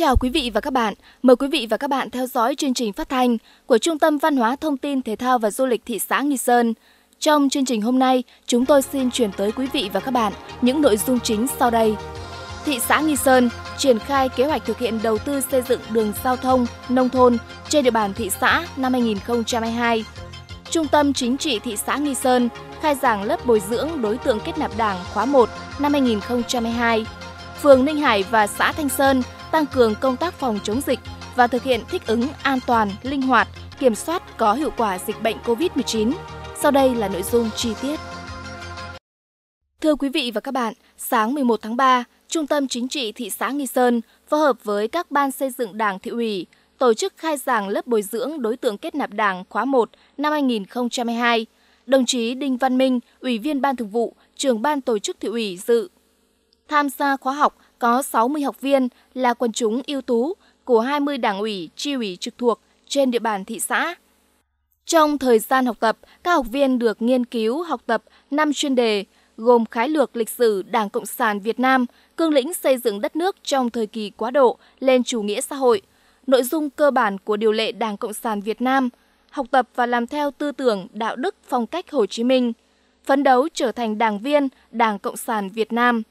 chào quý vị và các bạn. Mời quý vị và các bạn theo dõi chương trình phát thanh của Trung tâm Văn hóa Thông tin Thể thao và Du lịch thị xã Nghi Sơn. Trong chương trình hôm nay, chúng tôi xin chuyển tới quý vị và các bạn những nội dung chính sau đây. Thị xã Nghi Sơn triển khai kế hoạch thực hiện đầu tư xây dựng đường giao thông nông thôn trên địa bàn thị xã năm 2022. Trung tâm Chính trị thị xã Nghi Sơn khai giảng lớp bồi dưỡng đối tượng kết nạp đảng khóa 1 năm 2022. Phường Ninh Hải và xã Thanh Sơn – tăng cường công tác phòng chống dịch và thực hiện thích ứng an toàn, linh hoạt, kiểm soát có hiệu quả dịch bệnh COVID-19. Sau đây là nội dung chi tiết. Thưa quý vị và các bạn, sáng 11 tháng 3, Trung tâm Chính trị thị xã Nghi Sơn phối hợp với các ban xây dựng Đảng thị ủy tổ chức khai giảng lớp bồi dưỡng đối tượng kết nạp Đảng khóa 1 năm 2022. Đồng chí Đinh Văn Minh, Ủy viên Ban Thường vụ, trưởng ban tổ chức thị ủy dự. Tham gia khóa học, có 60 học viên là quần chúng ưu tú của 20 đảng ủy, tri ủy trực thuộc trên địa bàn thị xã. Trong thời gian học tập, các học viên được nghiên cứu học tập 5 chuyên đề gồm khái lược lịch sử Đảng Cộng sản Việt Nam, cương lĩnh xây dựng đất nước trong thời kỳ quá độ lên chủ nghĩa xã hội, nội dung cơ bản của điều lệ Đảng Cộng sản Việt Nam, học tập và làm theo tư tưởng, đạo đức, phong cách Hồ Chí Minh, phấn đấu trở thành đảng viên Đảng Cộng sản Việt Nam.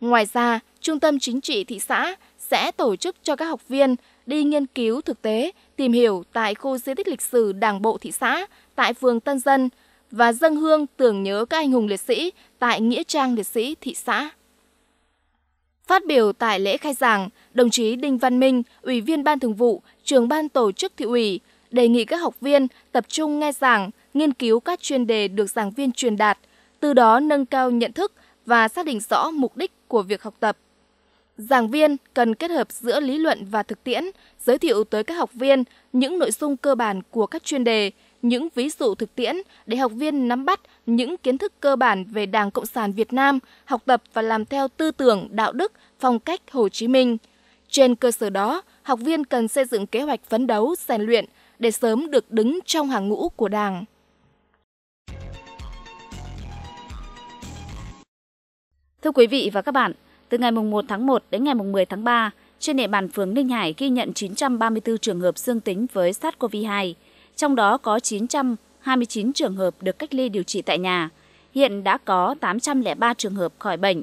Ngoài ra, Trung tâm Chính trị thị xã sẽ tổ chức cho các học viên đi nghiên cứu thực tế, tìm hiểu tại khu di tích lịch sử Đảng bộ thị xã tại phường Tân Dân và dân hương tưởng nhớ các anh hùng liệt sĩ tại nghĩa trang liệt sĩ thị xã. Phát biểu tại lễ khai giảng, đồng chí Đinh Văn Minh, Ủy viên Ban Thường vụ, trường ban Tổ chức thị ủy, đề nghị các học viên tập trung nghe giảng, nghiên cứu các chuyên đề được giảng viên truyền đạt, từ đó nâng cao nhận thức và xác định rõ mục đích của việc học tập. Giảng viên cần kết hợp giữa lý luận và thực tiễn, giới thiệu tới các học viên những nội dung cơ bản của các chuyên đề, những ví dụ thực tiễn để học viên nắm bắt những kiến thức cơ bản về Đảng Cộng sản Việt Nam, học tập và làm theo tư tưởng, đạo đức, phong cách Hồ Chí Minh. Trên cơ sở đó, học viên cần xây dựng kế hoạch phấn đấu, rèn luyện để sớm được đứng trong hàng ngũ của Đảng. Thưa quý vị và các bạn, từ ngày 1 tháng 1 đến ngày 10 tháng 3, trên địa bàn phường Ninh Hải ghi nhận 934 trường hợp dương tính với SARS-CoV-2, trong đó có 929 trường hợp được cách ly điều trị tại nhà. Hiện đã có 803 trường hợp khỏi bệnh.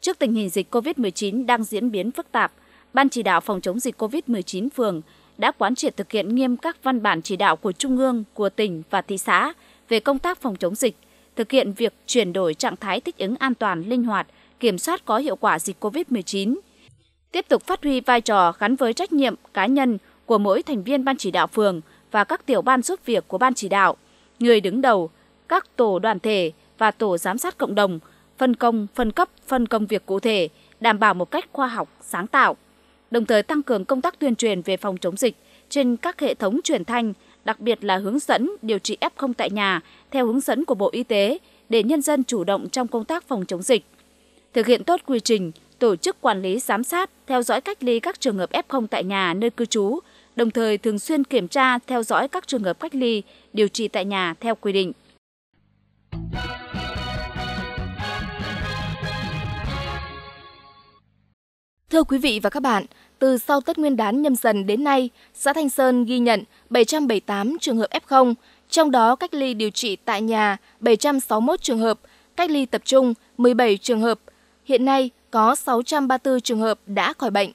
Trước tình hình dịch COVID-19 đang diễn biến phức tạp, Ban chỉ đạo phòng chống dịch COVID-19 phường đã quán triệt thực hiện nghiêm các văn bản chỉ đạo của Trung ương, của tỉnh và thị xã về công tác phòng chống dịch – thực hiện việc chuyển đổi trạng thái thích ứng an toàn, linh hoạt, kiểm soát có hiệu quả dịch COVID-19. Tiếp tục phát huy vai trò gắn với trách nhiệm cá nhân của mỗi thành viên ban chỉ đạo phường và các tiểu ban giúp việc của ban chỉ đạo, người đứng đầu, các tổ đoàn thể và tổ giám sát cộng đồng, phân công, phân cấp, phân công việc cụ thể, đảm bảo một cách khoa học, sáng tạo. Đồng thời tăng cường công tác tuyên truyền về phòng chống dịch trên các hệ thống truyền thanh, đặc biệt là hướng dẫn điều trị F0 tại nhà theo hướng dẫn của Bộ Y tế để nhân dân chủ động trong công tác phòng chống dịch. Thực hiện tốt quy trình, tổ chức quản lý giám sát, theo dõi cách ly các trường hợp F0 tại nhà nơi cư trú, đồng thời thường xuyên kiểm tra, theo dõi các trường hợp cách ly, điều trị tại nhà theo quy định. Thưa quý vị và các bạn, từ sau Tết Nguyên đán nhâm dần đến nay, xã Thanh Sơn ghi nhận 778 trường hợp F0, trong đó cách ly điều trị tại nhà 761 trường hợp, cách ly tập trung 17 trường hợp. Hiện nay có 634 trường hợp đã khỏi bệnh.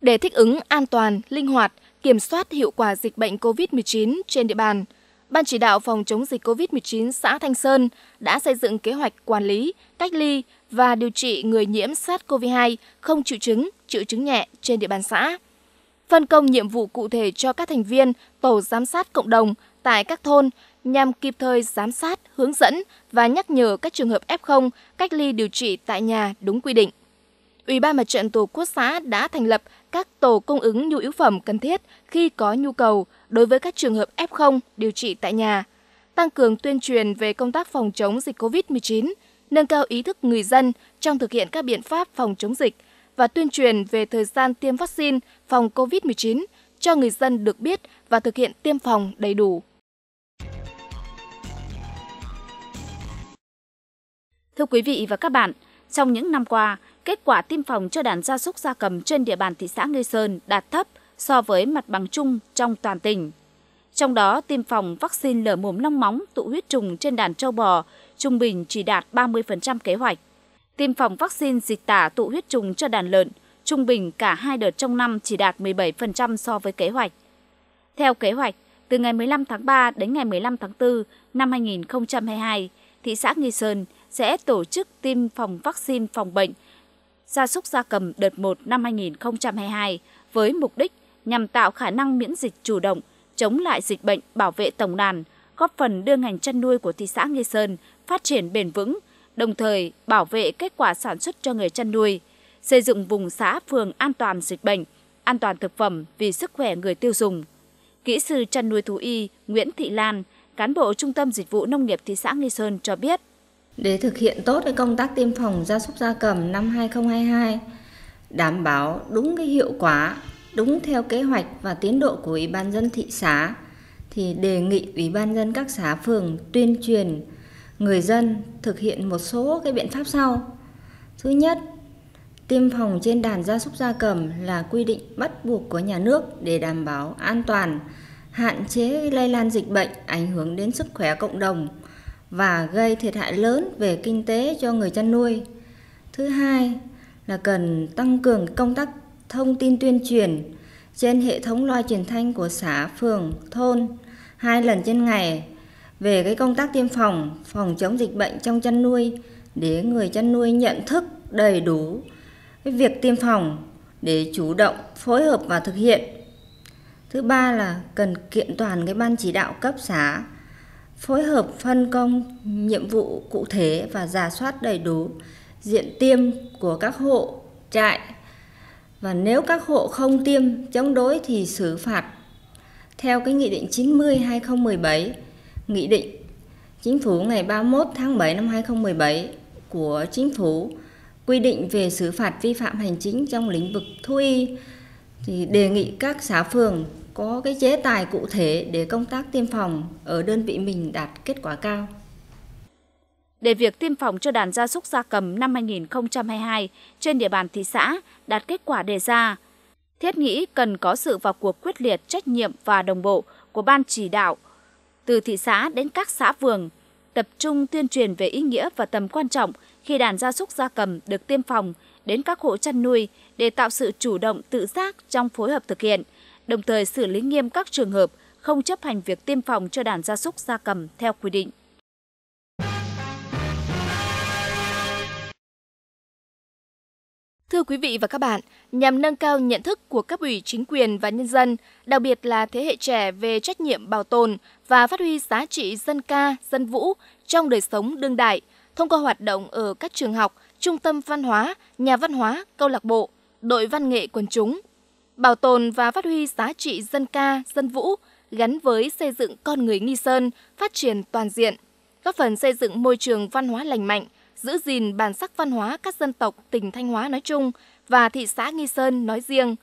Để thích ứng an toàn, linh hoạt, kiểm soát hiệu quả dịch bệnh COVID-19 trên địa bàn, Ban chỉ đạo phòng chống dịch COVID-19 xã Thanh Sơn đã xây dựng kế hoạch quản lý, cách ly và điều trị người nhiễm SARS-CoV-2 không triệu chứng triệu chứng nhẹ trên địa bàn xã. Phân công nhiệm vụ cụ thể cho các thành viên tổ giám sát cộng đồng tại các thôn nhằm kịp thời giám sát, hướng dẫn và nhắc nhở các trường hợp F0 cách ly điều trị tại nhà đúng quy định. Ủy ban Mặt trận Tổ quốc xã đã thành lập các tổ cung ứng nhu yếu phẩm cần thiết khi có nhu cầu đối với các trường hợp F0 điều trị tại nhà, tăng cường tuyên truyền về công tác phòng chống dịch COVID-19, nâng cao ý thức người dân trong thực hiện các biện pháp phòng chống dịch và tuyên truyền về thời gian tiêm vaccine phòng COVID-19 cho người dân được biết và thực hiện tiêm phòng đầy đủ. Thưa quý vị và các bạn, trong những năm qua, kết quả tiêm phòng cho đàn gia súc gia cầm trên địa bàn thị xã Nghi Sơn đạt thấp so với mặt bằng chung trong toàn tỉnh. Trong đó, tiêm phòng vaccine lở mồm long móng tụ huyết trùng trên đàn châu bò trung bình chỉ đạt 30% kế hoạch tiêm phòng vaccine dịch tả tụ huyết trùng cho đàn lợn, trung bình cả hai đợt trong năm chỉ đạt 17% so với kế hoạch. Theo kế hoạch, từ ngày 15 tháng 3 đến ngày 15 tháng 4 năm 2022, thị xã Nghi Sơn sẽ tổ chức tiêm phòng vaccine phòng bệnh gia súc gia cầm đợt 1 năm 2022 với mục đích nhằm tạo khả năng miễn dịch chủ động, chống lại dịch bệnh, bảo vệ tổng đàn, góp phần đưa ngành chăn nuôi của thị xã Nghi Sơn phát triển bền vững, đồng thời bảo vệ kết quả sản xuất cho người chăn nuôi, xây dựng vùng xã phường an toàn dịch bệnh, an toàn thực phẩm vì sức khỏe người tiêu dùng. Kỹ sư chăn nuôi thú y Nguyễn Thị Lan, cán bộ Trung tâm Dịch vụ Nông nghiệp thị xã Nghi Sơn cho biết. Để thực hiện tốt cái công tác tiêm phòng gia súc gia cầm năm 2022, đảm bảo đúng cái hiệu quả, đúng theo kế hoạch và tiến độ của Ủy ban dân thị xã, thì đề nghị Ủy ban dân các xã phường tuyên truyền người dân thực hiện một số cái biện pháp sau. Thứ nhất, tiêm phòng trên đàn gia súc gia cầm là quy định bắt buộc của nhà nước để đảm bảo an toàn, hạn chế lây lan dịch bệnh ảnh hưởng đến sức khỏe cộng đồng và gây thiệt hại lớn về kinh tế cho người chăn nuôi. Thứ hai là cần tăng cường công tác thông tin tuyên truyền trên hệ thống loa truyền thanh của xã, phường, thôn hai lần trên ngày về cái công tác tiêm phòng, phòng chống dịch bệnh trong chăn nuôi để người chăn nuôi nhận thức đầy đủ cái việc tiêm phòng để chủ động phối hợp và thực hiện. Thứ ba là cần kiện toàn cái ban chỉ đạo cấp xã phối hợp phân công nhiệm vụ cụ thể và giả soát đầy đủ diện tiêm của các hộ trại và nếu các hộ không tiêm chống đối thì xử phạt theo cái nghị định 90 2017 Nghị định Chính phủ ngày 31 tháng 7 năm 2017 của Chính phủ quy định về xử phạt vi phạm hành chính trong lĩnh vực thú y thì đề nghị các xã phường có cái chế tài cụ thể để công tác tiêm phòng ở đơn vị mình đạt kết quả cao. Để việc tiêm phòng cho đàn gia súc gia cầm năm 2022 trên địa bàn thị xã đạt kết quả đề ra, thiết nghĩ cần có sự vào cuộc quyết liệt, trách nhiệm và đồng bộ của ban chỉ đạo, từ thị xã đến các xã phường, tập trung tuyên truyền về ý nghĩa và tầm quan trọng khi đàn gia súc gia cầm được tiêm phòng đến các hộ chăn nuôi để tạo sự chủ động tự giác trong phối hợp thực hiện, đồng thời xử lý nghiêm các trường hợp không chấp hành việc tiêm phòng cho đàn gia súc gia cầm theo quy định. Thưa quý vị và các bạn, nhằm nâng cao nhận thức của các ủy chính quyền và nhân dân, đặc biệt là thế hệ trẻ về trách nhiệm bảo tồn và phát huy giá trị dân ca, dân vũ trong đời sống đương đại, thông qua hoạt động ở các trường học, trung tâm văn hóa, nhà văn hóa, câu lạc bộ, đội văn nghệ quần chúng, bảo tồn và phát huy giá trị dân ca, dân vũ gắn với xây dựng con người Nghi Sơn phát triển toàn diện, góp phần xây dựng môi trường văn hóa lành mạnh, giữ gìn bản sắc văn hóa các dân tộc tỉnh Thanh Hóa nói chung và thị xã Nghi Sơn nói riêng.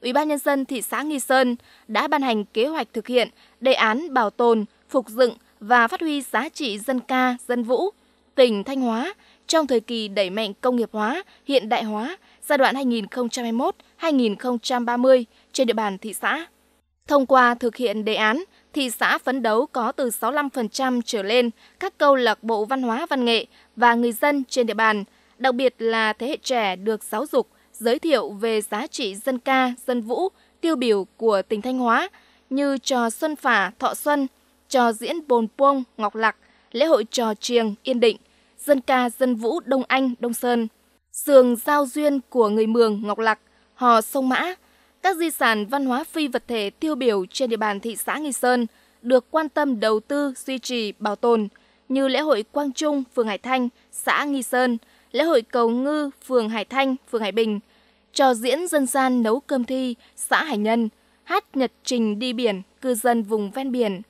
Ủy ban nhân dân thị xã Nghi Sơn đã ban hành kế hoạch thực hiện đề án bảo tồn, phục dựng và phát huy giá trị dân ca, dân vũ tỉnh Thanh Hóa trong thời kỳ đẩy mạnh công nghiệp hóa, hiện đại hóa giai đoạn 2021-2030 trên địa bàn thị xã. Thông qua thực hiện đề án, thị xã phấn đấu có từ 65% trở lên các câu lạc bộ văn hóa văn nghệ và người dân trên địa bàn, đặc biệt là thế hệ trẻ được giáo dục, giới thiệu về giá trị dân ca, dân vũ, tiêu biểu của tỉnh Thanh Hóa như trò Xuân Phả, Thọ Xuân, trò diễn Bồn Puông, Ngọc Lạc, lễ hội trò Triềng, Yên Định, dân ca dân vũ Đông Anh, Đông Sơn, sườn giao duyên của người Mường, Ngọc Lạc, hò sông Mã – các di sản văn hóa phi vật thể tiêu biểu trên địa bàn thị xã Nghi Sơn được quan tâm đầu tư, duy trì, bảo tồn như lễ hội Quang Trung, phường Hải Thanh, xã Nghi Sơn, lễ hội Cầu Ngư, phường Hải Thanh, phường Hải Bình, trò diễn dân gian nấu cơm thi, xã Hải Nhân, hát nhật trình đi biển, cư dân vùng ven biển.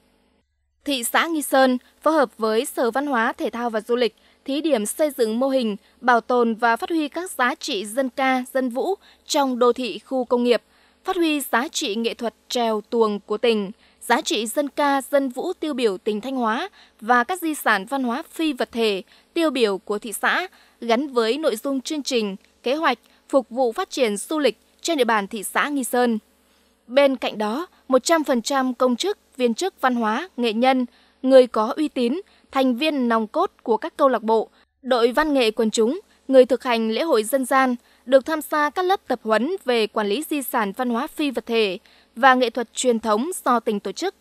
Thị xã Nghi Sơn phối hợp với Sở Văn hóa, Thể thao và Du lịch thí điểm xây dựng mô hình bảo tồn và phát huy các giá trị dân ca, dân vũ trong đô thị khu công nghiệp phát huy giá trị nghệ thuật trèo tuồng của tỉnh, giá trị dân ca dân vũ tiêu biểu tỉnh Thanh Hóa và các di sản văn hóa phi vật thể tiêu biểu của thị xã gắn với nội dung chương trình, kế hoạch phục vụ phát triển du lịch trên địa bàn thị xã Nghi Sơn. Bên cạnh đó, 100% công chức, viên chức văn hóa, nghệ nhân, người có uy tín, thành viên nòng cốt của các câu lạc bộ, đội văn nghệ quần chúng, người thực hành lễ hội dân gian – được tham gia các lớp tập huấn về quản lý di sản văn hóa phi vật thể và nghệ thuật truyền thống do tỉnh tổ chức.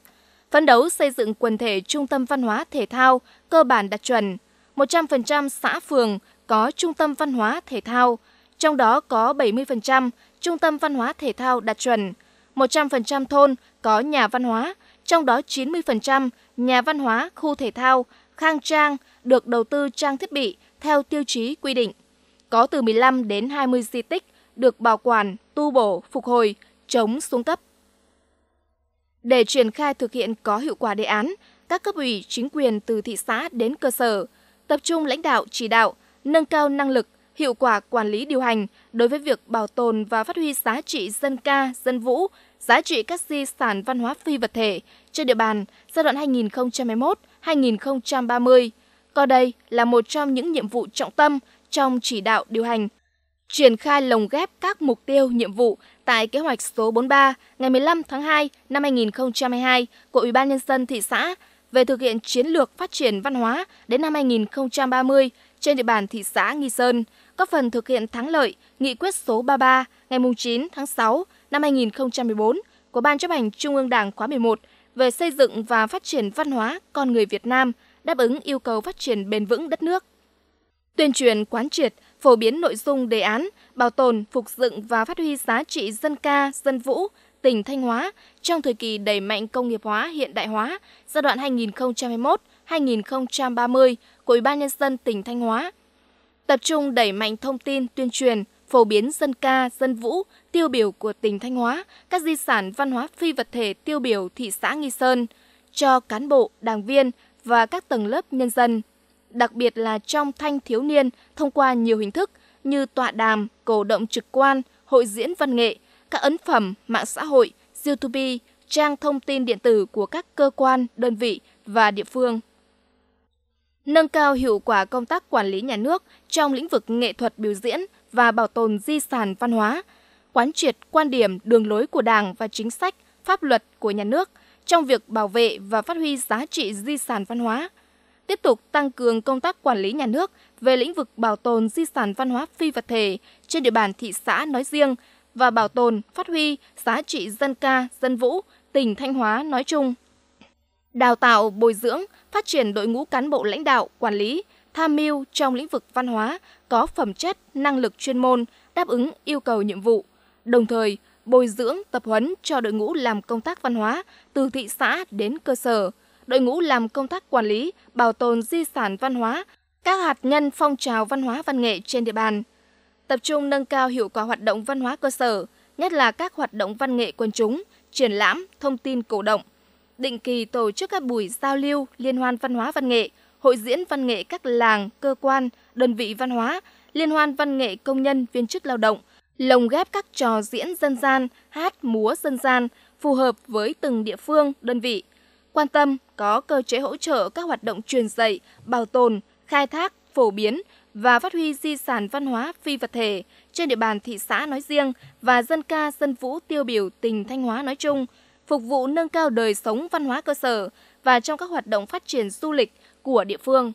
Phấn đấu xây dựng quần thể trung tâm văn hóa thể thao cơ bản đạt chuẩn. 100% xã phường có trung tâm văn hóa thể thao, trong đó có 70% trung tâm văn hóa thể thao đạt chuẩn. 100% thôn có nhà văn hóa, trong đó 90% nhà văn hóa khu thể thao khang trang được đầu tư trang thiết bị theo tiêu chí quy định có từ 15 đến 20 di tích được bảo quản, tu bổ, phục hồi, chống xuống cấp. Để triển khai thực hiện có hiệu quả đề án, các cấp ủy, chính quyền từ thị xã đến cơ sở tập trung lãnh đạo chỉ đạo, nâng cao năng lực, hiệu quả quản lý điều hành đối với việc bảo tồn và phát huy giá trị dân ca, dân vũ, giá trị các di sản văn hóa phi vật thể trên địa bàn giai đoạn 2021-2030. Coi đây là một trong những nhiệm vụ trọng tâm trong chỉ đạo điều hành, triển khai lồng ghép các mục tiêu, nhiệm vụ tại kế hoạch số 43 ngày 15 tháng 2 năm 2022 của Ủy ban nhân dân thị xã về thực hiện chiến lược phát triển văn hóa đến năm 2030 trên địa bàn thị xã Nghi Sơn, góp phần thực hiện thắng lợi nghị quyết số 33 ngày 9 tháng 6 năm 2014 của Ban chấp hành Trung ương Đảng khóa 11 về xây dựng và phát triển văn hóa con người Việt Nam đáp ứng yêu cầu phát triển bền vững đất nước tuyên truyền quán triệt, phổ biến nội dung đề án, bảo tồn, phục dựng và phát huy giá trị dân ca, dân vũ, tỉnh Thanh Hóa trong thời kỳ đẩy mạnh công nghiệp hóa, hiện đại hóa giai đoạn 2021-2030 của Ủy ban Nhân dân tỉnh Thanh Hóa. Tập trung đẩy mạnh thông tin, tuyên truyền, phổ biến dân ca, dân vũ, tiêu biểu của tỉnh Thanh Hóa, các di sản văn hóa phi vật thể tiêu biểu thị xã Nghi Sơn cho cán bộ, đảng viên và các tầng lớp nhân dân đặc biệt là trong thanh thiếu niên thông qua nhiều hình thức như tọa đàm, cổ động trực quan, hội diễn văn nghệ, các ấn phẩm, mạng xã hội, YouTube, trang thông tin điện tử của các cơ quan, đơn vị và địa phương. Nâng cao hiệu quả công tác quản lý nhà nước trong lĩnh vực nghệ thuật biểu diễn và bảo tồn di sản văn hóa, quán triệt quan điểm đường lối của Đảng và chính sách, pháp luật của nhà nước trong việc bảo vệ và phát huy giá trị di sản văn hóa, tiếp tục tăng cường công tác quản lý nhà nước về lĩnh vực bảo tồn di sản văn hóa phi vật thể trên địa bàn thị xã nói riêng và bảo tồn, phát huy giá trị dân ca, dân vũ, tỉnh Thanh Hóa nói chung. Đào tạo, bồi dưỡng, phát triển đội ngũ cán bộ lãnh đạo, quản lý, tham mưu trong lĩnh vực văn hóa có phẩm chất, năng lực chuyên môn, đáp ứng yêu cầu nhiệm vụ. Đồng thời, bồi dưỡng, tập huấn cho đội ngũ làm công tác văn hóa từ thị xã đến cơ sở – đội ngũ làm công tác quản lý, bảo tồn di sản văn hóa, các hạt nhân phong trào văn hóa văn nghệ trên địa bàn. Tập trung nâng cao hiệu quả hoạt động văn hóa cơ sở, nhất là các hoạt động văn nghệ quần chúng, triển lãm, thông tin cổ động. Định kỳ tổ chức các buổi giao lưu, liên hoan văn hóa văn nghệ, hội diễn văn nghệ các làng, cơ quan, đơn vị văn hóa, liên hoan văn nghệ công nhân viên chức lao động, lồng ghép các trò diễn dân gian, hát múa dân gian phù hợp với từng địa phương, đơn vị – quan tâm có cơ chế hỗ trợ các hoạt động truyền dạy, bảo tồn, khai thác, phổ biến và phát huy di sản văn hóa phi vật thể trên địa bàn thị xã nói riêng và dân ca dân vũ tiêu biểu tỉnh Thanh Hóa nói chung, phục vụ nâng cao đời sống văn hóa cơ sở và trong các hoạt động phát triển du lịch của địa phương.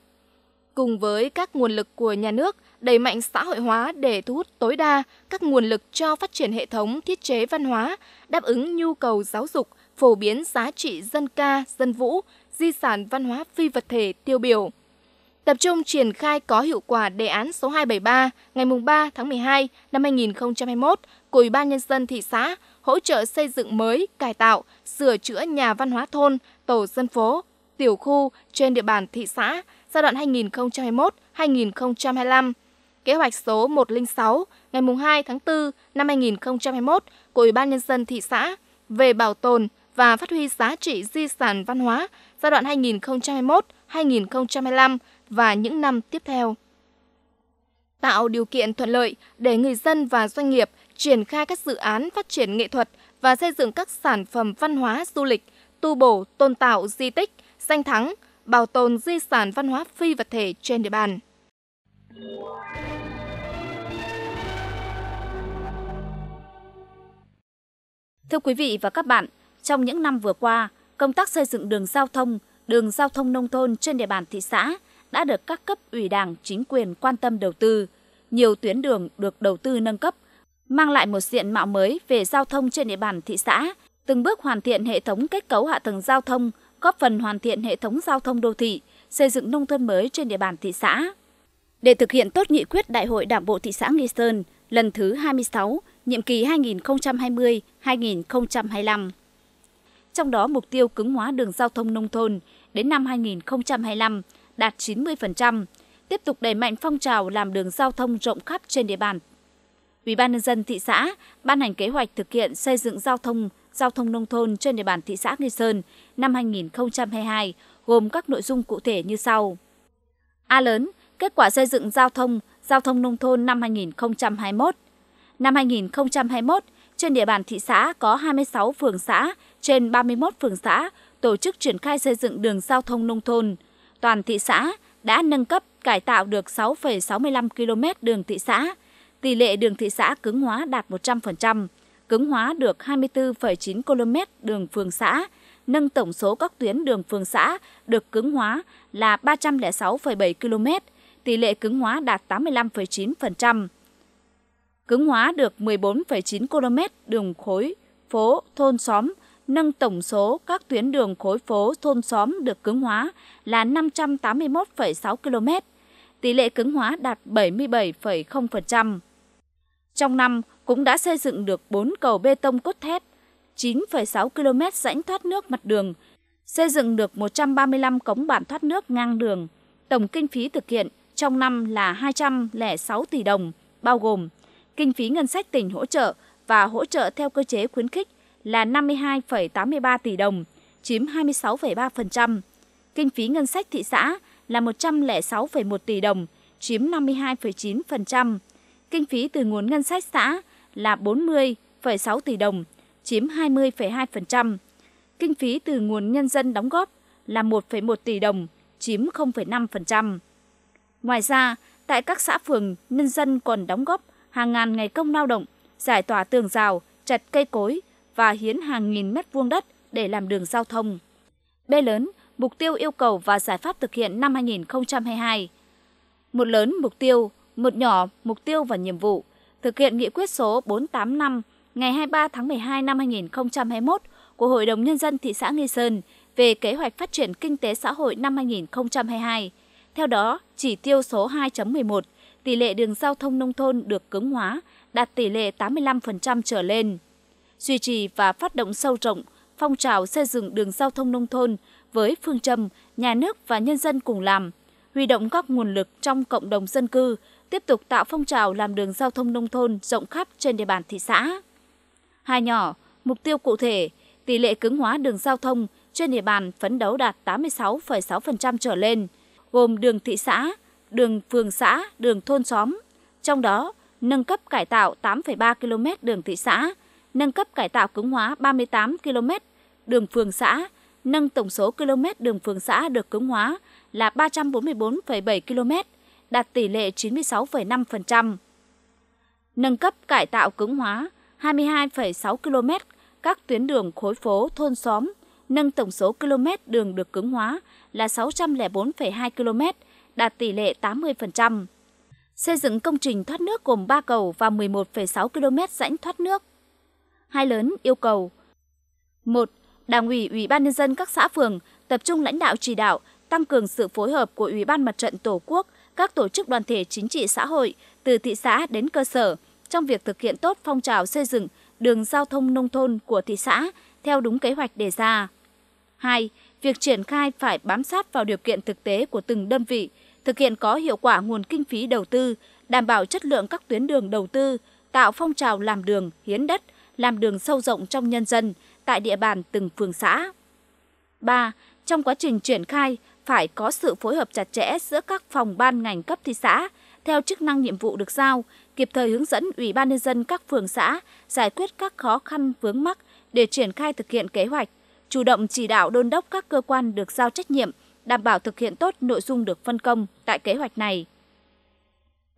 Cùng với các nguồn lực của nhà nước, đẩy mạnh xã hội hóa để thu hút tối đa các nguồn lực cho phát triển hệ thống thiết chế văn hóa, đáp ứng nhu cầu giáo dục, phổ biến giá trị dân ca, dân vũ, di sản văn hóa phi vật thể tiêu biểu. Tập trung triển khai có hiệu quả đề án số 273 ngày 3 tháng 12 năm 2021 của Ủy ban Nhân dân thị xã hỗ trợ xây dựng mới, cải tạo, sửa chữa nhà văn hóa thôn, tổ dân phố, tiểu khu trên địa bàn thị xã giai đoạn 2021-2025. Kế hoạch số 106 ngày 2 tháng 4 năm 2021 của Ủy ban Nhân dân thị xã về bảo tồn, và phát huy giá trị di sản văn hóa giai đoạn 2021-2025 và những năm tiếp theo. Tạo điều kiện thuận lợi để người dân và doanh nghiệp triển khai các dự án phát triển nghệ thuật và xây dựng các sản phẩm văn hóa du lịch, tu bổ, tôn tạo di tích, danh thắng, bảo tồn di sản văn hóa phi vật thể trên địa bàn. Thưa quý vị và các bạn, trong những năm vừa qua, công tác xây dựng đường giao thông, đường giao thông nông thôn trên địa bàn thị xã đã được các cấp ủy đảng, chính quyền quan tâm đầu tư. Nhiều tuyến đường được đầu tư nâng cấp, mang lại một diện mạo mới về giao thông trên địa bàn thị xã, từng bước hoàn thiện hệ thống kết cấu hạ tầng giao thông, góp phần hoàn thiện hệ thống giao thông đô thị, xây dựng nông thôn mới trên địa bàn thị xã. Để thực hiện tốt nghị quyết Đại hội Đảng bộ thị xã Nghi Sơn lần thứ 26, nhiệm kỳ 2020-2025 trong đó mục tiêu cứng hóa đường giao thông nông thôn đến năm 2025 đạt 90%, tiếp tục đẩy mạnh phong trào làm đường giao thông rộng khắp trên địa bàn. Ủy ban nhân dân thị xã ban hành kế hoạch thực hiện xây dựng giao thông giao thông nông thôn trên địa bàn thị xã Nghi Sơn năm 2022 gồm các nội dung cụ thể như sau. A lớn, kết quả xây dựng giao thông giao thông nông thôn năm 2021. Năm 2021, trên địa bàn thị xã có 26 phường xã trên 31 phường xã tổ chức triển khai xây dựng đường giao thông nông thôn. Toàn thị xã đã nâng cấp cải tạo được 6,65 km đường thị xã. Tỷ lệ đường thị xã cứng hóa đạt 100%, cứng hóa được 24,9 km đường phường xã, nâng tổng số các tuyến đường phường xã được cứng hóa là 306,7 km, tỷ lệ cứng hóa đạt 85,9%. Cứng hóa được 14,9 km đường khối, phố, thôn xóm, nâng tổng số các tuyến đường khối phố thôn xóm được cứng hóa là 581,6 km, tỷ lệ cứng hóa đạt 77,0%. Trong năm cũng đã xây dựng được 4 cầu bê tông cốt thép, 9,6 km rãnh thoát nước mặt đường, xây dựng được 135 cống bản thoát nước ngang đường. Tổng kinh phí thực hiện trong năm là 206 tỷ đồng, bao gồm kinh phí ngân sách tỉnh hỗ trợ và hỗ trợ theo cơ chế khuyến khích – là 52,83 tỷ đồng, chiếm 26,3%. Kinh phí ngân sách thị xã là 106,1 tỷ đồng, chiếm 52,9%. Kinh phí từ nguồn ngân sách xã là 40,6 tỷ đồng, chiếm 20,2%. Kinh phí từ nguồn nhân dân đóng góp là 1,1 tỷ đồng, chiếm 0,5%. Ngoài ra, tại các xã phường, nhân dân còn đóng góp hàng ngàn ngày công lao động, giải tỏa tường rào, chặt cây cối, và hiến hàng nghìn mét vuông đất để làm đường giao thông. B lớn, mục tiêu yêu cầu và giải pháp thực hiện năm 2022. Một lớn mục tiêu, một nhỏ mục tiêu và nhiệm vụ, thực hiện nghị quyết số 485 ngày 23 tháng 12 năm 2021 của Hội đồng Nhân dân thị xã Nghi Sơn về kế hoạch phát triển kinh tế xã hội năm 2022. Theo đó, chỉ tiêu số 2.11, tỷ lệ đường giao thông nông thôn được cứng hóa đạt tỷ lệ 85% trở lên duy trì và phát động sâu rộng phong trào xây dựng đường giao thông nông thôn với phương châm nhà nước và nhân dân cùng làm, huy động các nguồn lực trong cộng đồng dân cư, tiếp tục tạo phong trào làm đường giao thông nông thôn rộng khắp trên địa bàn thị xã. Hai nhỏ, mục tiêu cụ thể, tỷ lệ cứng hóa đường giao thông trên địa bàn phấn đấu đạt 86,6% trở lên, gồm đường thị xã, đường phường xã, đường thôn xóm. Trong đó, nâng cấp cải tạo 8,3 km đường thị xã, nâng cấp cải tạo cứng hóa 38 km đường phường xã, nâng tổng số km đường phường xã được cứng hóa là 344,7 km, đạt tỷ lệ 96,5%. Nâng cấp cải tạo cứng hóa 22,6 km các tuyến đường khối phố thôn xóm, nâng tổng số km đường được cứng hóa là 604,2 km, đạt tỷ lệ 80%. Xây dựng công trình thoát nước gồm 3 cầu và 11,6 km rãnh thoát nước hai lớn yêu cầu. một Đảng ủy, Ủy ban nhân dân các xã phường tập trung lãnh đạo chỉ đạo, tăng cường sự phối hợp của Ủy ban Mặt trận Tổ quốc, các tổ chức đoàn thể chính trị xã hội từ thị xã đến cơ sở trong việc thực hiện tốt phong trào xây dựng đường giao thông nông thôn của thị xã theo đúng kế hoạch đề ra. 2. Việc triển khai phải bám sát vào điều kiện thực tế của từng đơn vị, thực hiện có hiệu quả nguồn kinh phí đầu tư, đảm bảo chất lượng các tuyến đường đầu tư, tạo phong trào làm đường, hiến đất, làm đường sâu rộng trong nhân dân tại địa bàn từng phường xã. 3. Trong quá trình triển khai, phải có sự phối hợp chặt chẽ giữa các phòng ban ngành cấp thị xã, theo chức năng nhiệm vụ được giao, kịp thời hướng dẫn Ủy ban nhân dân các phường xã giải quyết các khó khăn vướng mắc để triển khai thực hiện kế hoạch, chủ động chỉ đạo đôn đốc các cơ quan được giao trách nhiệm, đảm bảo thực hiện tốt nội dung được phân công tại kế hoạch này.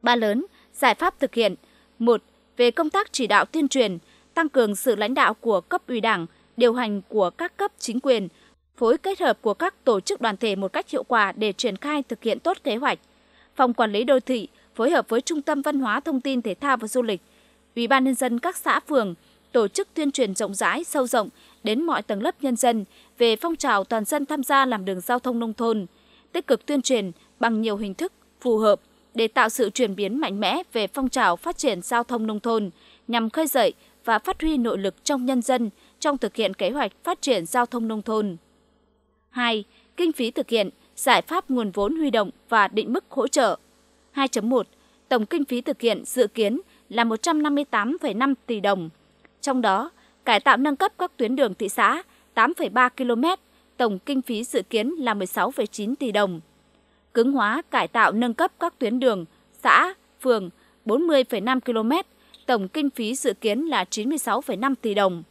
Ba lớn, giải pháp thực hiện. 1. Về công tác chỉ đạo tuyên truyền, tăng cường sự lãnh đạo của cấp ủy đảng, điều hành của các cấp chính quyền, phối kết hợp của các tổ chức đoàn thể một cách hiệu quả để triển khai thực hiện tốt kế hoạch. Phòng Quản lý Đô thị phối hợp với Trung tâm Văn hóa Thông tin Thể thao và Du lịch, Ủy ban Nhân dân các xã phường tổ chức tuyên truyền rộng rãi, sâu rộng đến mọi tầng lớp nhân dân về phong trào toàn dân tham gia làm đường giao thông nông thôn, tích cực tuyên truyền bằng nhiều hình thức phù hợp để tạo sự chuyển biến mạnh mẽ về phong trào phát triển giao thông nông thôn nhằm khơi dậy và phát huy nội lực trong nhân dân trong thực hiện kế hoạch phát triển giao thông nông thôn. 2. Kinh phí thực hiện, giải pháp nguồn vốn huy động và định mức hỗ trợ. 2.1. Tổng kinh phí thực hiện dự kiến là 158,5 tỷ đồng. Trong đó, cải tạo nâng cấp các tuyến đường thị xã 8,3 km, tổng kinh phí dự kiến là 16,9 tỷ đồng. Cứng hóa cải tạo nâng cấp các tuyến đường, xã, phường 40,5 km, tổng kinh phí dự kiến là 96,5 tỷ đồng.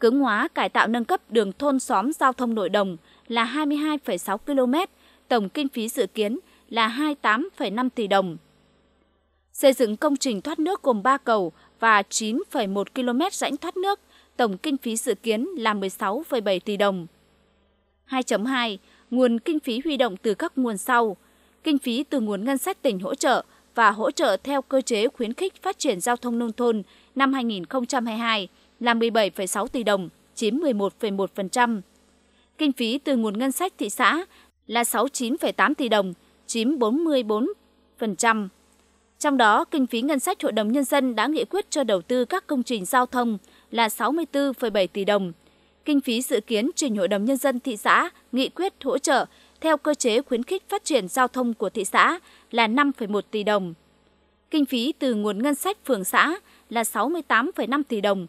Cứng hóa cải tạo nâng cấp đường thôn xóm giao thông nội đồng là 22,6 km, tổng kinh phí dự kiến là 28,5 tỷ đồng. Xây dựng công trình thoát nước gồm 3 cầu và 9,1 km rãnh thoát nước, tổng kinh phí dự kiến là 16,7 tỷ đồng. 2.2. Nguồn kinh phí huy động từ các nguồn sau. Kinh phí từ nguồn ngân sách tỉnh hỗ trợ và hỗ trợ theo cơ chế khuyến khích phát triển giao thông nông thôn năm 2022 là 17,6 tỷ đồng, chiếm 11,1%. Kinh phí từ nguồn ngân sách thị xã là 69,8 tỷ đồng, chiếm 44%. Trong đó, kinh phí ngân sách Hội đồng Nhân dân đã nghị quyết cho đầu tư các công trình giao thông là 64,7 tỷ đồng. Kinh phí dự kiến trình Hội đồng Nhân dân thị xã nghị quyết hỗ trợ theo cơ chế khuyến khích phát triển giao thông của thị xã là 5,1 tỷ đồng. Kinh phí từ nguồn ngân sách phường xã là 68,5 tỷ đồng,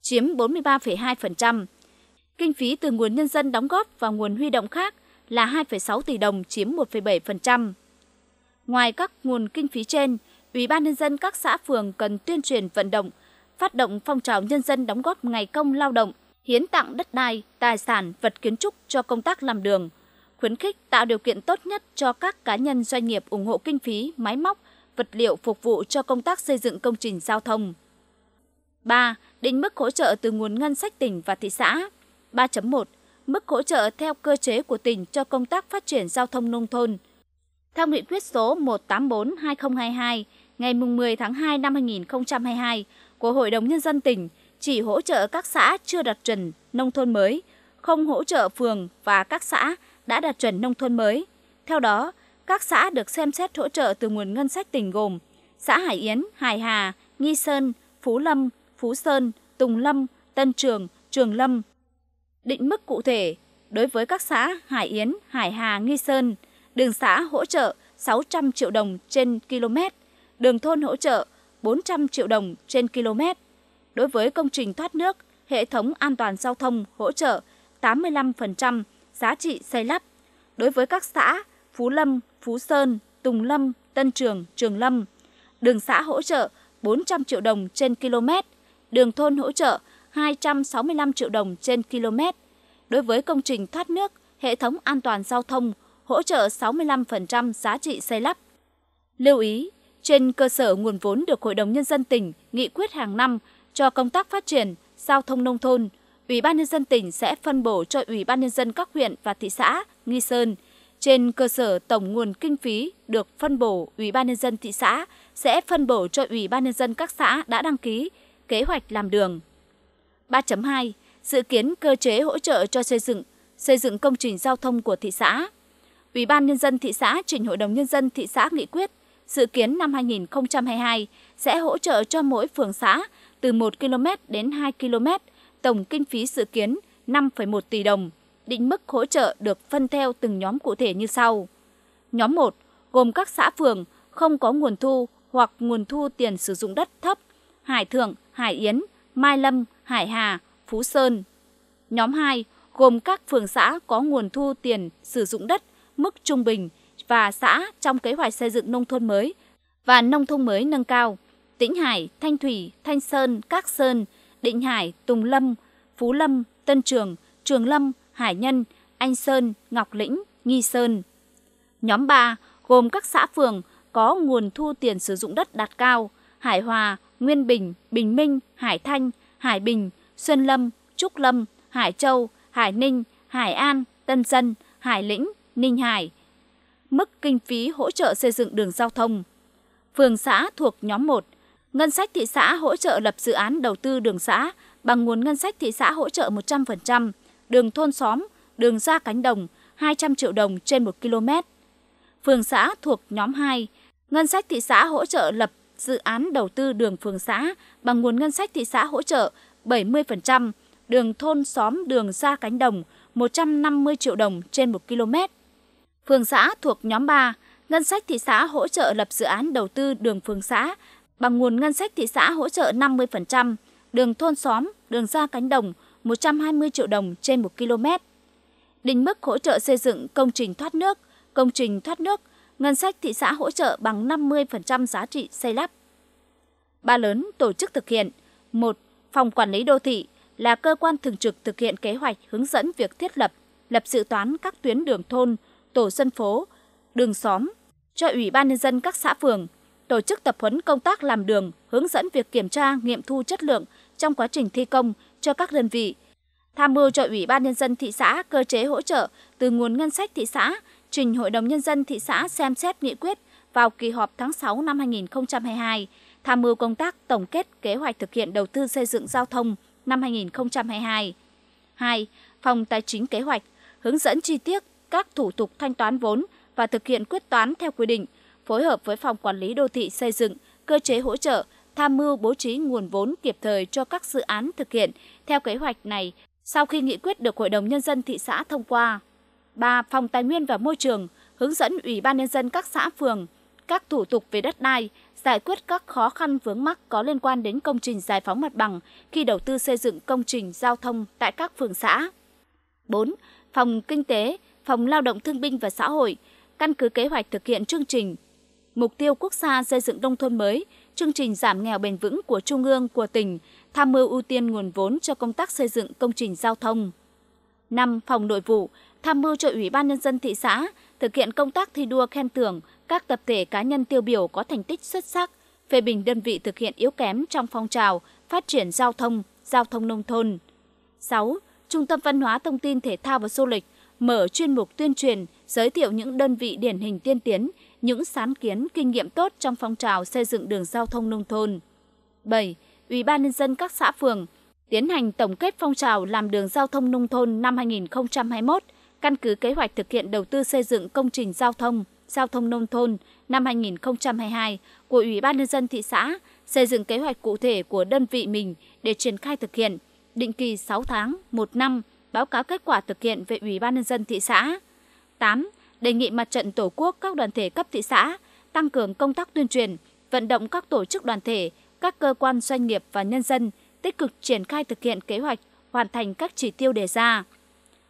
chiếm 43,2%. Kinh phí từ nguồn nhân dân đóng góp và nguồn huy động khác là 2,6 tỷ đồng chiếm 1,7%. Ngoài các nguồn kinh phí trên, Ủy ban nhân dân các xã phường cần tuyên truyền vận động, phát động phong trào nhân dân đóng góp ngày công lao động, hiến tặng đất đai, tài sản, vật kiến trúc cho công tác làm đường, khuyến khích tạo điều kiện tốt nhất cho các cá nhân doanh nghiệp ủng hộ kinh phí, máy móc, vật liệu phục vụ cho công tác xây dựng công trình giao thông. 3. Định mức hỗ trợ từ nguồn ngân sách tỉnh và thị xã. 3.1. Mức hỗ trợ theo cơ chế của tỉnh cho công tác phát triển giao thông nông thôn. Theo nghị quyết số 184-2022 ngày 10 tháng 2 năm 2022 của Hội đồng Nhân dân tỉnh chỉ hỗ trợ các xã chưa đạt chuẩn nông thôn mới, không hỗ trợ phường và các xã đã đạt chuẩn nông thôn mới. Theo đó, các xã được xem xét hỗ trợ từ nguồn ngân sách tỉnh gồm xã Hải Yến, Hải Hà, Nghi Sơn, Phú Lâm, Phú Sơn, Tùng Lâm, Tân Trường, Trường Lâm. Định mức cụ thể đối với các xã Hải Yến, Hải Hà, Nghi Sơn, đường xã hỗ trợ 600 triệu đồng trên km, đường thôn hỗ trợ 400 triệu đồng trên km. Đối với công trình thoát nước, hệ thống an toàn giao thông hỗ trợ 85% giá trị xây lắp. Đối với các xã Phú Lâm, Phú Sơn, Tùng Lâm, Tân Trường, Trường Lâm, đường xã hỗ trợ 400 triệu đồng trên km, đường thôn hỗ trợ 265 triệu đồng trên km. Đối với công trình thoát nước, hệ thống an toàn giao thông hỗ trợ 65% giá trị xây lắp. Lưu ý, trên cơ sở nguồn vốn được Hội đồng Nhân dân tỉnh nghị quyết hàng năm cho công tác phát triển, giao thông nông thôn – Ủy ban nhân dân tỉnh sẽ phân bổ cho Ủy ban nhân dân các huyện và thị xã Nghi Sơn trên cơ sở tổng nguồn kinh phí được phân bổ Ủy ban nhân dân thị xã sẽ phân bổ cho Ủy ban nhân dân các xã đã đăng ký kế hoạch làm đường. 3.2 Dự kiến cơ chế hỗ trợ cho xây dựng, xây dựng công trình giao thông của thị xã. Ủy ban nhân dân thị xã trình Hội đồng nhân dân thị xã nghị quyết dự kiến năm 2022 sẽ hỗ trợ cho mỗi phường xã từ 1 km đến 2 km tổng kinh phí dự kiến 5,1 tỷ đồng. Định mức hỗ trợ được phân theo từng nhóm cụ thể như sau. Nhóm 1 gồm các xã phường không có nguồn thu hoặc nguồn thu tiền sử dụng đất thấp, Hải Thượng, Hải Yến, Mai Lâm, Hải Hà, Phú Sơn. Nhóm 2 gồm các phường xã có nguồn thu tiền sử dụng đất mức trung bình và xã trong kế hoạch xây dựng nông thôn mới và nông thôn mới nâng cao. Tĩnh Hải, Thanh Thủy, Thanh Sơn, Các Sơn, Định Hải, Tùng Lâm, Phú Lâm, Tân Trường, Trường Lâm, Hải Nhân, Anh Sơn, Ngọc Lĩnh, Nghi Sơn. Nhóm 3 gồm các xã phường có nguồn thu tiền sử dụng đất đạt cao, Hải Hòa, Nguyên Bình, Bình Minh, Hải Thanh, Hải Bình, Xuân Lâm, Trúc Lâm, Hải Châu, Hải Ninh, Hải An, Tân Dân, Hải Lĩnh, Ninh Hải. Mức kinh phí hỗ trợ xây dựng đường giao thông. Phường xã thuộc nhóm 1 Ngân sách thị xã hỗ trợ lập dự án đầu tư đường xã bằng nguồn ngân sách thị xã hỗ trợ 100%, đường thôn xóm, đường ra cánh đồng 200 triệu đồng trên 1 km. Phường xã thuộc nhóm 2, ngân sách thị xã hỗ trợ lập dự án đầu tư đường phường xã bằng nguồn ngân sách thị xã hỗ trợ 70%, đường thôn xóm đường ra cánh đồng 150 triệu đồng trên 1 km. Phường xã thuộc nhóm 3, ngân sách thị xã hỗ trợ lập dự án đầu tư đường phường xã bằng nguồn ngân sách thị xã hỗ trợ 50%, đường thôn xóm, đường ra cánh đồng 120 triệu đồng trên 1 km. Định mức hỗ trợ xây dựng công trình thoát nước, công trình thoát nước, ngân sách thị xã hỗ trợ bằng 50% giá trị xây lắp. Ba lớn tổ chức thực hiện. 1. Phòng quản lý đô thị là cơ quan thường trực thực hiện kế hoạch hướng dẫn việc thiết lập, lập dự toán các tuyến đường thôn, tổ dân phố, đường xóm cho Ủy ban nhân dân các xã phường tổ chức tập huấn công tác làm đường, hướng dẫn việc kiểm tra, nghiệm thu chất lượng trong quá trình thi công cho các đơn vị, tham mưu cho Ủy ban Nhân dân thị xã cơ chế hỗ trợ từ nguồn ngân sách thị xã, trình Hội đồng Nhân dân thị xã xem xét nghị quyết vào kỳ họp tháng 6 năm 2022, tham mưu công tác tổng kết kế hoạch thực hiện đầu tư xây dựng giao thông năm 2022. 2. Phòng Tài chính kế hoạch, hướng dẫn chi tiết các thủ tục thanh toán vốn và thực hiện quyết toán theo quy định – phối hợp với Phòng Quản lý Đô thị xây dựng, cơ chế hỗ trợ, tham mưu bố trí nguồn vốn kịp thời cho các dự án thực hiện theo kế hoạch này sau khi nghị quyết được Hội đồng Nhân dân thị xã thông qua. 3. Phòng Tài nguyên và Môi trường hướng dẫn Ủy ban Nhân dân các xã phường, các thủ tục về đất đai, giải quyết các khó khăn vướng mắc có liên quan đến công trình giải phóng mặt bằng khi đầu tư xây dựng công trình giao thông tại các phường xã. 4. Phòng Kinh tế, Phòng Lao động Thương binh và Xã hội, căn cứ kế hoạch thực hiện chương trình mục tiêu quốc gia xây dựng nông thôn mới, chương trình giảm nghèo bền vững của Trung ương, của tỉnh, tham mưu ưu tiên nguồn vốn cho công tác xây dựng công trình giao thông. 5. Phòng nội vụ, tham mưu cho Ủy ban Nhân dân thị xã, thực hiện công tác thi đua khen thưởng các tập thể cá nhân tiêu biểu có thành tích xuất sắc, phê bình đơn vị thực hiện yếu kém trong phong trào, phát triển giao thông, giao thông nông thôn. 6. Trung tâm Văn hóa Thông tin Thể thao và Du lịch mở chuyên mục tuyên truyền, giới thiệu những đơn vị điển hình tiên tiến – những sáng kiến kinh nghiệm tốt trong phong trào xây dựng đường giao thông nông thôn. 7. Ủy ban nhân dân các xã phường tiến hành tổng kết phong trào làm đường giao thông nông thôn năm 2021, căn cứ kế hoạch thực hiện đầu tư xây dựng công trình giao thông, giao thông nông thôn năm 2022 của Ủy ban nhân dân thị xã, xây dựng kế hoạch cụ thể của đơn vị mình để triển khai thực hiện, định kỳ 6 tháng, 1 năm, báo cáo kết quả thực hiện về Ủy ban nhân dân thị xã. 8 đề nghị Mặt trận Tổ quốc các đoàn thể cấp thị xã tăng cường công tác tuyên truyền, vận động các tổ chức đoàn thể, các cơ quan doanh nghiệp và nhân dân tích cực triển khai thực hiện kế hoạch hoàn thành các chỉ tiêu đề ra.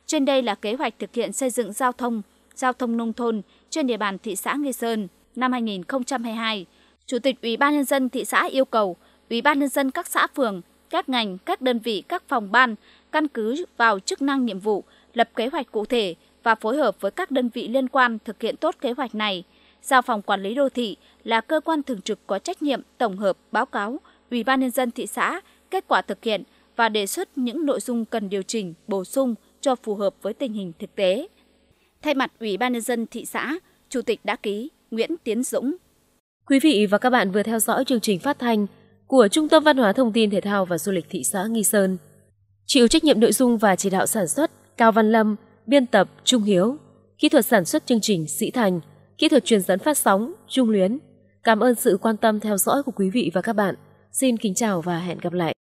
Trên đây là kế hoạch thực hiện xây dựng giao thông, giao thông nông thôn trên địa bàn thị xã Nghi Sơn năm 2022. Chủ tịch Ủy ban nhân dân thị xã yêu cầu Ủy ban nhân dân các xã phường, các ngành, các đơn vị, các phòng ban căn cứ vào chức năng nhiệm vụ, lập kế hoạch cụ thể, và phối hợp với các đơn vị liên quan thực hiện tốt kế hoạch này. Giao phòng quản lý đô thị là cơ quan thường trực có trách nhiệm tổng hợp báo cáo Ủy ban nhân dân thị xã kết quả thực hiện và đề xuất những nội dung cần điều chỉnh, bổ sung cho phù hợp với tình hình thực tế. Thay mặt Ủy ban nhân dân thị xã, Chủ tịch đã ký Nguyễn Tiến Dũng. Quý vị và các bạn vừa theo dõi chương trình phát thanh của Trung tâm Văn hóa Thông tin Thể thao và Du lịch thị xã Nghi Sơn. Chịu trách nhiệm nội dung và chỉ đạo sản xuất Cao Văn Lâm – biên tập Trung Hiếu, kỹ thuật sản xuất chương trình Sĩ Thành, kỹ thuật truyền dẫn phát sóng Trung Luyến. Cảm ơn sự quan tâm theo dõi của quý vị và các bạn. Xin kính chào và hẹn gặp lại.